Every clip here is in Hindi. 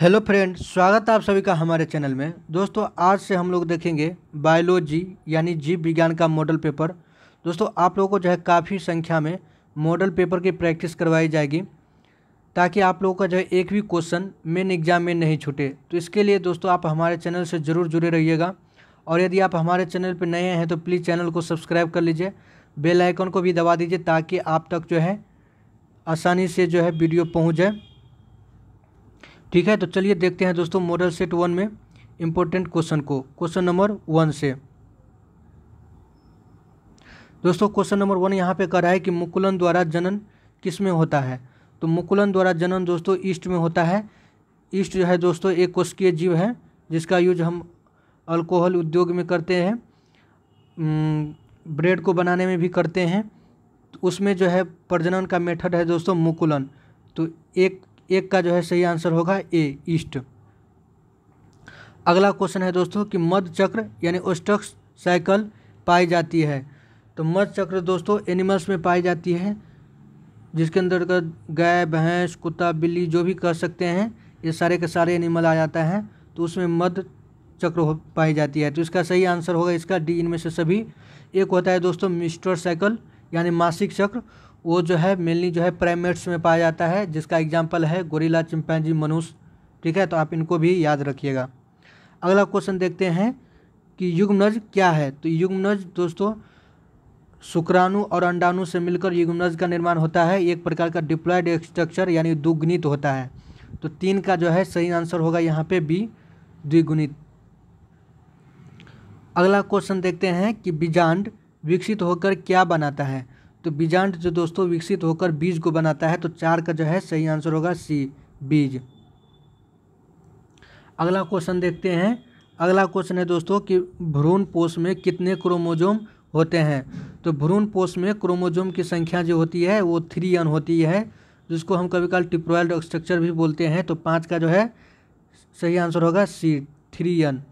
हेलो फ्रेंड स्वागत है आप सभी का हमारे चैनल में दोस्तों आज से हम लोग देखेंगे बायोलॉजी यानी जीव विज्ञान का मॉडल पेपर दोस्तों आप लोगों को जो है काफ़ी संख्या में मॉडल पेपर की प्रैक्टिस करवाई जाएगी ताकि आप लोगों का जो है एक भी क्वेश्चन मेन एग्जाम में नहीं छूटे तो इसके लिए दोस्तों आप हमारे चैनल से ज़रूर जुड़े रहिएगा और यदि आप हमारे चैनल पर नए हैं तो प्लीज़ चैनल को सब्सक्राइब कर लीजिए बेलाइकन को भी दबा दीजिए ताकि आप तक जो है आसानी से जो है वीडियो पहुँच जाए ठीक है तो चलिए देखते हैं दोस्तों मॉडल सेट वन में इम्पोर्टेंट क्वेश्चन को क्वेश्चन नंबर वन से दोस्तों क्वेश्चन नंबर वन यहाँ पे कह रहा है कि मुकुलन द्वारा जनन किस में होता है तो मुकुलन द्वारा जनन दोस्तों ईस्ट में होता है ईस्ट जो है दोस्तों एक कोशकीय जीव है जिसका यूज हम अल्कोहल उद्योग में करते हैं ब्रेड को बनाने में भी करते हैं तो उसमें जो है प्रजनन का मेथड है दोस्तों मुकुलन तो एक एक का जो है सही आंसर होगा ए ईस्ट अगला क्वेश्चन है दोस्तों कि मध चक्र यानी ओस्टक्स साइकिल पाई जाती है तो मध चक्र दोस्तों एनिमल्स में पाई जाती है जिसके अंतर्गत गाय भैंस कुत्ता बिल्ली जो भी कह सकते हैं ये सारे के सारे एनिमल आ जाता है तो उसमें मध चक्र हो पाई जाती है तो इसका सही आंसर होगा इसका डी इनमें से सभी एक होता है दोस्तों मिस्टर साइकिल यानी मासिक चक्र वो जो है मेनली जो है प्राइमेट्स में पाया जाता है जिसका एग्जाम्पल है गोरीला चिंपैंजी मनुष्य ठीक है तो आप इनको भी याद रखिएगा अगला क्वेश्चन देखते हैं कि युग्मनज क्या है तो युग्मनज दोस्तों शुक्राणु और अंडाणु से मिलकर युग्मनज का निर्माण होता है एक प्रकार का डिप्लॉयड स्ट्रक्चर यानी दुगुणित होता है तो तीन का जो है सही आंसर होगा यहाँ पे बी द्विगुणित अगला क्वेश्चन देखते हैं कि बीजांड विकसित होकर क्या बनाता है तो बीजांड जो दोस्तों विकसित होकर बीज को बनाता है तो चार का जो है सही आंसर होगा सी बीज अगला क्वेश्चन देखते हैं अगला क्वेश्चन है दोस्तों कि भ्रूण पोष में कितने क्रोमोजोम होते हैं तो भ्रूण पोष में क्रोमोजोम की संख्या जो होती है वो थ्री अन होती है जिसको हम कभी कल टिप्रोइल्ड स्ट्रक्चर भी बोलते हैं तो पाँच का जो है सही आंसर होगा सी थ्री अन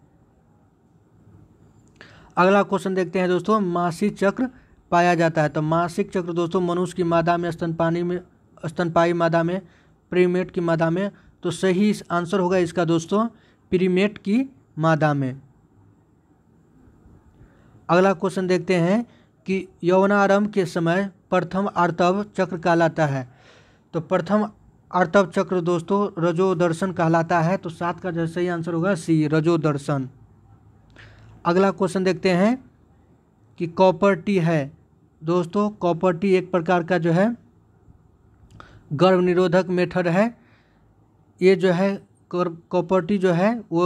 अगला क्वेश्चन देखते हैं दोस्तों मासी चक्र पाया जाता है तो मासिक चक्र दोस्तों मनुष्य की मादा में स्तनपानी में स्तनपाई मादा में प्रीमेट की मादा में तो सही आंसर होगा इसका दोस्तों प्रीमेट की मादा में अगला क्वेश्चन देखते हैं कि यौवनारंभ के समय प्रथम आर्तव चक्र कहलाता है तो प्रथम आर्तव चक्र दोस्तों रजोदर्शन कहलाता है तो सात का जो सही आंसर होगा सी रजोदर्शन अगला क्वेश्चन देखते हैं कि कॉपर टी है दोस्तों कॉपर टी एक प्रकार का जो है गर्भ निरोधक मेथड है ये जो है कॉपर टी जो है वो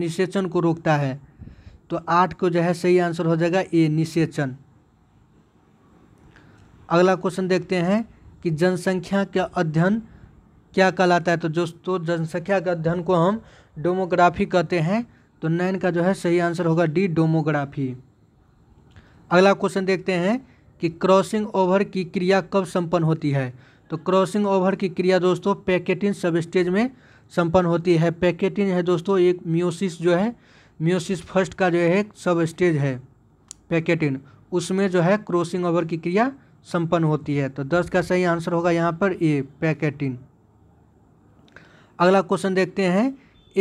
निषेचन को रोकता है तो आठ को जो है सही आंसर हो जाएगा ए निषेचन अगला क्वेश्चन देखते हैं कि जनसंख्या का अध्ययन क्या कहलाता है तो दोस्तों जनसंख्या का अध्ययन को हम डोमोग्राफी कहते हैं तो नाइन का जो है सही आंसर होगा डी डोमोग्राफी अगला क्वेश्चन देखते हैं कि क्रॉसिंग ओवर की क्रिया कब संपन्न होती है तो क्रॉसिंग ओवर की क्रिया दोस्तों पैकेटिन सब स्टेज में संपन्न होती है पैकेटिन है दोस्तों एक म्यूसिस जो है म्यूसिस फर्स्ट का जो है सब स्टेज है पैकेटिन उसमें जो है क्रॉसिंग ओवर की क्रिया संपन्न होती है तो दस का सही आंसर होगा यहाँ पर ए पैकेटिन अगला क्वेश्चन देखते हैं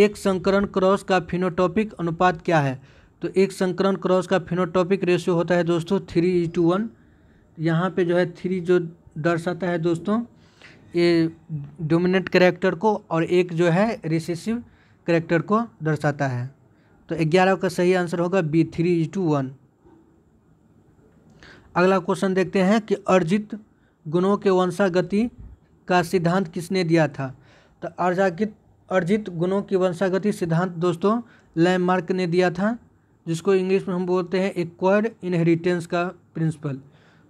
एक संकरण क्रॉस का फिनोटॉपिक अनुपात क्या है तो एक संकरण क्रॉस का फिनोटॉपिक रेशियो होता है दोस्तों थ्री इज टू वन यहाँ पर जो है थ्री जो दर्शाता है दोस्तों ये डोमिनेट करेक्टर को और एक जो है रिसेसिव करेक्टर को दर्शाता है तो ग्यारह का सही आंसर होगा B three is two one अगला क्वेश्चन देखते हैं कि अर्जित गुणों के वंशागति का सिद्धांत किसने दिया था तो अर्जागित अर्जित गुणों की वंशागति सिद्धांत दोस्तों लैंडमार्क ने दिया था जिसको इंग्लिश में हम बोलते हैं एक्वायर्ड इनहेरिटेंस का प्रिंसिपल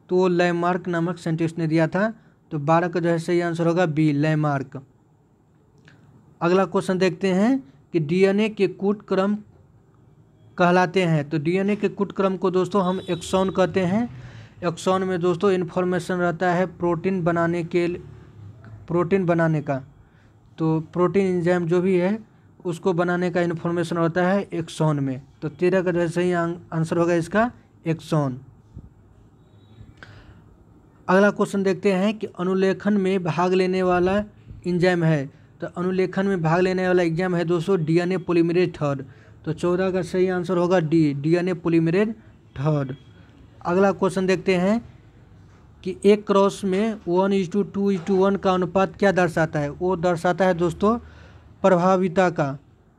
तो वो लैमार्क नामक साइंटिस्ट ने दिया था तो बारह का जो है सही आंसर होगा बी लैमार्क अगला क्वेश्चन देखते हैं कि डीएनए के कूट क्रम कहलाते हैं तो डीएनए के कूट क्रम को दोस्तों हम एक्सॉन कहते हैं एक्सॉन में दोस्तों इन्फॉर्मेशन रहता है प्रोटीन बनाने के प्रोटीन बनाने का तो प्रोटीन इंजाम जो भी है उसको बनाने का इन्फॉर्मेशन होता है एक्सॉन में तो तेरह का जो है सही आंसर होगा इसका एक्सॉन अगला क्वेश्चन देखते हैं कि अनुलेखन में भाग लेने वाला इंजाइम है तो अनुलेखन में भाग लेने वाला एग्जाम है दोस्तों डीएनए पोलीमरेज थर्ड तो चौदह का सही आंसर होगा डी डीएनए पोलीमरेज थर्ड अगला क्वेश्चन देखते हैं कि एक क्रॉस में one is two two is two one का अनुपात क्या दर्शाता है वो दर्शाता है दोस्तों प्रभाविता का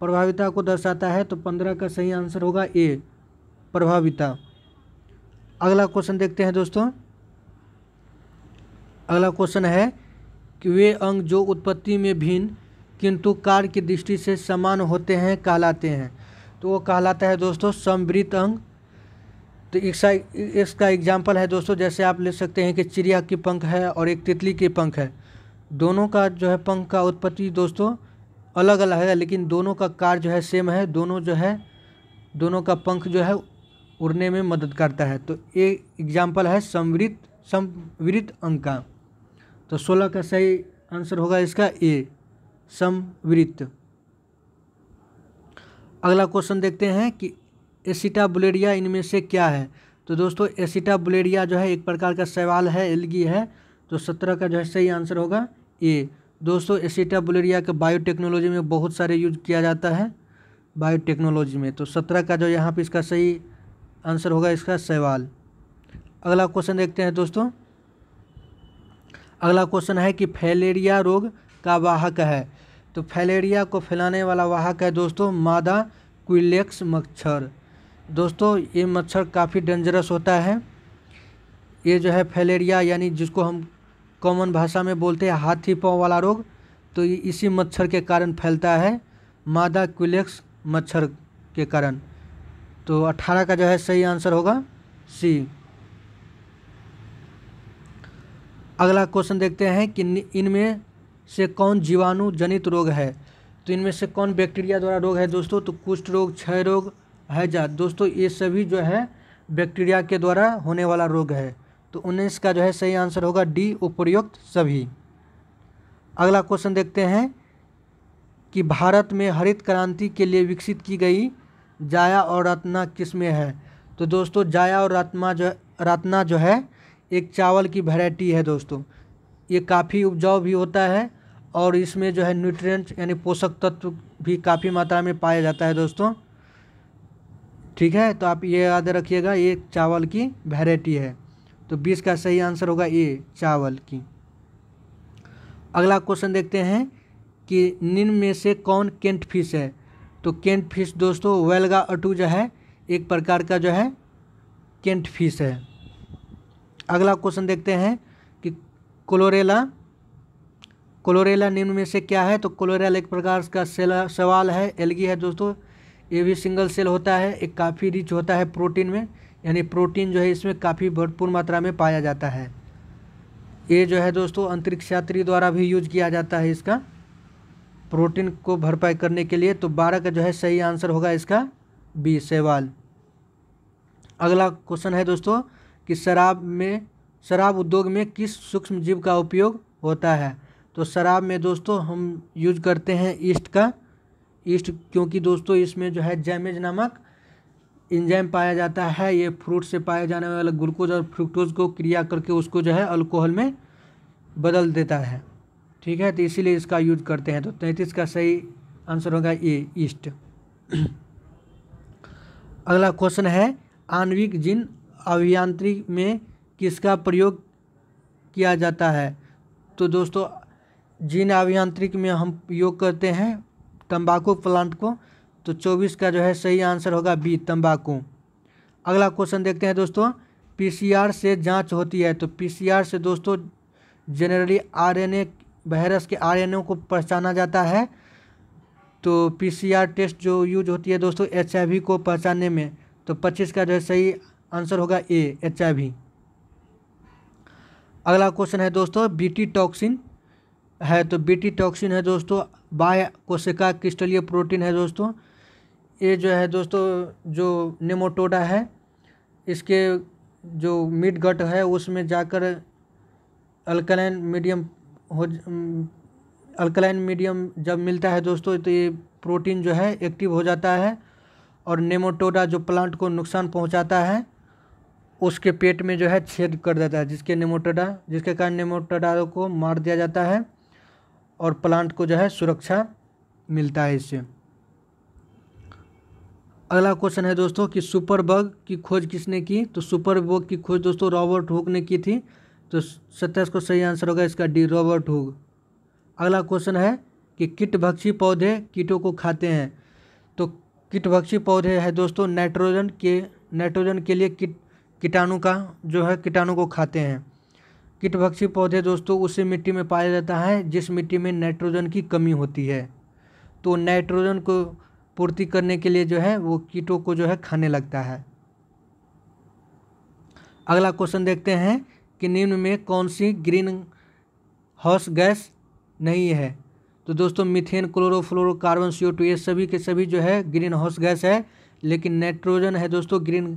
प्रभाविता को दर्शाता है तो पंद्रह का सही आंसर होगा ए प्रभाविता अगला क्वेश्चन देखते हैं दोस्तों अगला क्वेश्चन है कि वे अंग जो उत्पत्ति में भिन्न किंतु कार्य की दृष्टि से समान होते हैं कहलाते हैं तो वो कहलाता है दोस्तों समृद्ध अंग तो इसका इसका एग्जाम्पल है दोस्तों जैसे आप ले सकते हैं कि चिड़िया की पंख है और एक तितली की पंख है दोनों का जो है पंख का उत्पत्ति दोस्तों अलग अलग है लेकिन दोनों का कार जो है सेम है दोनों जो है दोनों का पंख जो है उड़ने में मदद करता है तो ये एग्जाम्पल है संवृत संवृत अंक का तो सोलह का सही आंसर होगा इसका ए संवृत अगला क्वेश्चन देखते हैं कि एसिटा बुलेरिया इनमें से क्या है तो दोस्तों एसिटा बुलेरिया जो है एक प्रकार का सवाल है एलगी है तो सत्रह का जो है सही आंसर होगा ए दोस्तों एसिटा बुलेरिया का बायोटेक्नोलॉजी में बहुत सारे यूज किया जाता है बायोटेक्नोलॉजी में तो सत्रह का जो यहाँ पे इसका सही आंसर होगा इसका सवाल अगला क्वेश्चन देखते हैं दोस्तों अगला क्वेश्चन है कि फैलेरिया रोग का वाहक है तो फैलेरिया को फैलाने वाला वाहक है दोस्तों मादा क्विलेक्स मच्छर दोस्तों ये मच्छर काफ़ी डेंजरस होता है ये जो है फैलेरिया यानी जिसको हम कॉमन भाषा में बोलते हैं हाथी पाँव वाला रोग तो ये इसी मच्छर के कारण फैलता है मादा क्विलेक्स मच्छर के कारण तो अठारह का जो है सही आंसर होगा सी अगला क्वेश्चन देखते हैं कि इनमें से कौन जीवाणु जनित रोग है तो इनमें से कौन बैक्टीरिया द्वारा रोग है दोस्तों तो कुष्ठ रोग क्षय रोग है जा दोस्तों ये सभी जो है बैक्टीरिया के द्वारा होने वाला रोग है तो उन्नीस का जो है सही आंसर होगा डी उपर्युक्त सभी अगला क्वेश्चन देखते हैं कि भारत में हरित क्रांति के लिए विकसित की गई जाया और रत्ना किसमें है तो दोस्तों जाया और रत्ना जो रत्ना जो है एक चावल की वैरायटी है दोस्तों ये काफ़ी उपजाऊ भी होता है और इसमें जो है न्यूट्रिएंट यानी पोषक तत्व भी काफ़ी मात्रा में पाया जाता है दोस्तों ठीक है तो आप ये याद रखिएगा ये चावल की वैरायटी है तो बीस का सही आंसर होगा ए चावल की अगला क्वेश्चन देखते हैं कि निम्न में से कौन केंट फिश है तो केंट फिश दोस्तों वेलगा अटू जो है एक प्रकार का जो है केंट फिश है अगला क्वेश्चन देखते हैं कि कोलोरेला कोलोरेला निम्न में से क्या है तो क्लोरेला एक प्रकार का सेला सवाल है एलगी है दोस्तों ये भी सिंगल सेल होता है एक काफ़ी रिच होता है प्रोटीन में यानी प्रोटीन जो है इसमें काफ़ी भरपूर मात्रा में पाया जाता है ये जो है दोस्तों अंतरिक्ष यात्री द्वारा भी यूज किया जाता है इसका प्रोटीन को भरपाई करने के लिए तो बारह का जो है सही आंसर होगा इसका बी सवाल अगला क्वेश्चन है दोस्तों कि शराब में शराब उद्योग में किस सूक्ष्म जीव का उपयोग होता है तो शराब में दोस्तों हम यूज करते हैं ईस्ट का ईस्ट क्योंकि दोस्तों इसमें जो है जैमेज नामक इंजाइम पाया जाता है ये फ्रूट से पाया जाने वाला ग्लूकोज और फ्रुक्टोज को क्रिया करके उसको जो है अल्कोहल में बदल देता है ठीक है तो इसीलिए इसका यूज करते हैं तो तैंतीस का सही आंसर होगा ए ईस्ट अगला क्वेश्चन है आणविक जिन अभियांत्रिक में किसका प्रयोग किया जाता है तो दोस्तों जिन अभियांत्रिक में हम प्रयोग करते हैं तंबाकू प्लांट को तो चौबीस का जो है सही आंसर होगा बी तंबाकू अगला क्वेश्चन देखते हैं दोस्तों पीसीआर से जांच होती है तो पीसीआर से दोस्तों जनरली आरएनए वायरस के आरएनए को पहचाना जाता है तो पीसीआर टेस्ट जो यूज होती है दोस्तों वी को पहचानने में तो पच्चीस का जो है सही आंसर होगा ए वी अगला क्वेश्चन है दोस्तों टी टॉक्सिन है तो बीटी टॉक्सिन है दोस्तों बाय कोशिका क्रिस्टलीय प्रोटीन है दोस्तों ये जो है दोस्तों जो नेमोटोडा है इसके जो मिड गट है उसमें जाकर अल्कलाइन मीडियम हो अल्कलाइन मीडियम जब मिलता है दोस्तों तो ये प्रोटीन जो है एक्टिव हो जाता है और नेमोटोडा जो प्लांट को नुकसान पहुंचाता है उसके पेट में जो है छेद कर देता है जिसके नेमोटोडा जिसके कारण नेमोटोडा को मार दिया जाता है और प्लांट को जो है सुरक्षा मिलता है इससे अगला क्वेश्चन है दोस्तों कि सुपर बग की खोज किसने की तो सुपर बग की खोज दोस्तों रॉबर्ट हुक ने की थी तो सत्ताईस को सही आंसर होगा इसका डी रॉबर्ट हुक अगला क्वेश्चन है कि भक्षी पौधे कीटों को खाते हैं तो भक्षी पौधे है दोस्तों नाइट्रोजन के नाइट्रोजन के लिए किट कीटाणु का जो है कीटाणु को खाते हैं भक्षी पौधे दोस्तों उसी मिट्टी में पाया जाता है जिस मिट्टी में नाइट्रोजन की कमी होती है तो नाइट्रोजन को पूर्ति करने के लिए जो है वो कीटों को जो है खाने लगता है अगला क्वेश्चन देखते हैं कि निम्न में कौन सी ग्रीन हाउस गैस नहीं है तो दोस्तों methane chlorofluorocarbon C O two ये सभी के सभी जो है ग्रीन हाउस गैस है लेकिन नाइट्रोजन है दोस्तों ग्रीन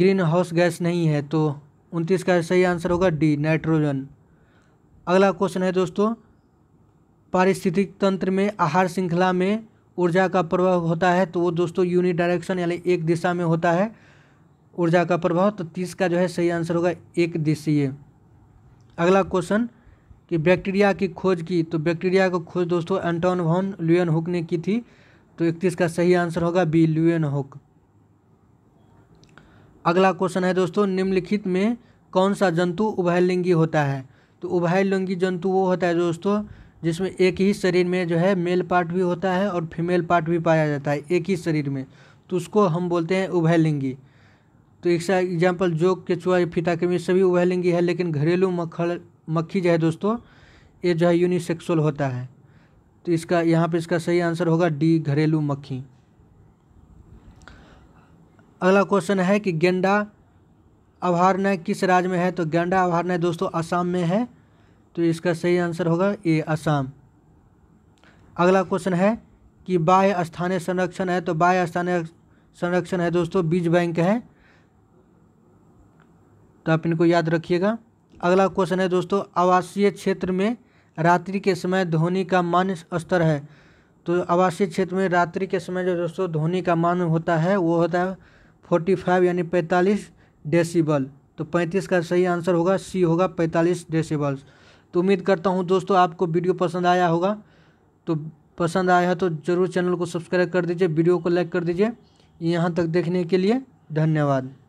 ग्रीन हाउस गैस नहीं है तो उनतीस का सही आंसर होगा डी नाइट्रोजन अगला क्वेश्चन है दोस्तों पारिस्थितिक तंत्र में आहार श्रृंखला में ऊर्जा का प्रभाव होता है तो वो दोस्तों यूनि डायरेक्शन यानी एक दिशा में होता है ऊर्जा का प्रभाव तो तीस का जो है सही आंसर होगा एक दिशीय अगला क्वेश्चन कि बैक्टीरिया की खोज की तो बैक्टीरिया को खोज दोस्तों एंटोन वॉन लुएन हुक ने की थी तो इकतीस का सही आंसर होगा बी लुएन हुक अगला क्वेश्चन है दोस्तों निम्नलिखित में कौन सा जंतु उभयलिंगी होता है तो उभयलिंगी जंतु वो होता है दोस्तों जिसमें एक ही शरीर में जो है मेल पार्ट भी होता है और फीमेल पार्ट भी पाया जाता है एक ही शरीर में तो उसको हम बोलते हैं उभयलिंगी तो एक सा एग्जाम्पल जो केचुआ फीता के में सभी उभयलिंगी है लेकिन घरेलू मक्खल मक्खी जो है दोस्तों ये जो है यूनिसेक्सुअल होता है तो इसका यहाँ पे इसका सही आंसर होगा डी घरेलू मक्खी अगला क्वेश्चन है कि गेंडा अभारण्य किस राज्य में है तो गेंडा अभारण्य दोस्तों असम में है तो इसका सही आंसर होगा ए असम अगला क्वेश्चन है कि बाह्य स्थानीय संरक्षण है तो बाह्य स्थानीय संरक्षण है दोस्तों बीज बैंक है तो आप इनको याद रखिएगा अगला क्वेश्चन है दोस्तों आवासीय क्षेत्र में रात्रि के समय ध्वनि का मान्य स्तर है तो आवासीय क्षेत्र में रात्रि के समय जो दोस्तों ध्वनि का मान होता है वो होता है फोर्टी फाइव यानी पैंतालीस डेसीबल तो पैंतीस का सही आंसर होगा सी होगा पैंतालीस डेसीबल्स तो उम्मीद करता हूँ दोस्तों आपको वीडियो पसंद आया होगा तो पसंद आया है तो ज़रूर चैनल को सब्सक्राइब कर दीजिए वीडियो को लाइक कर दीजिए यहाँ तक देखने के लिए धन्यवाद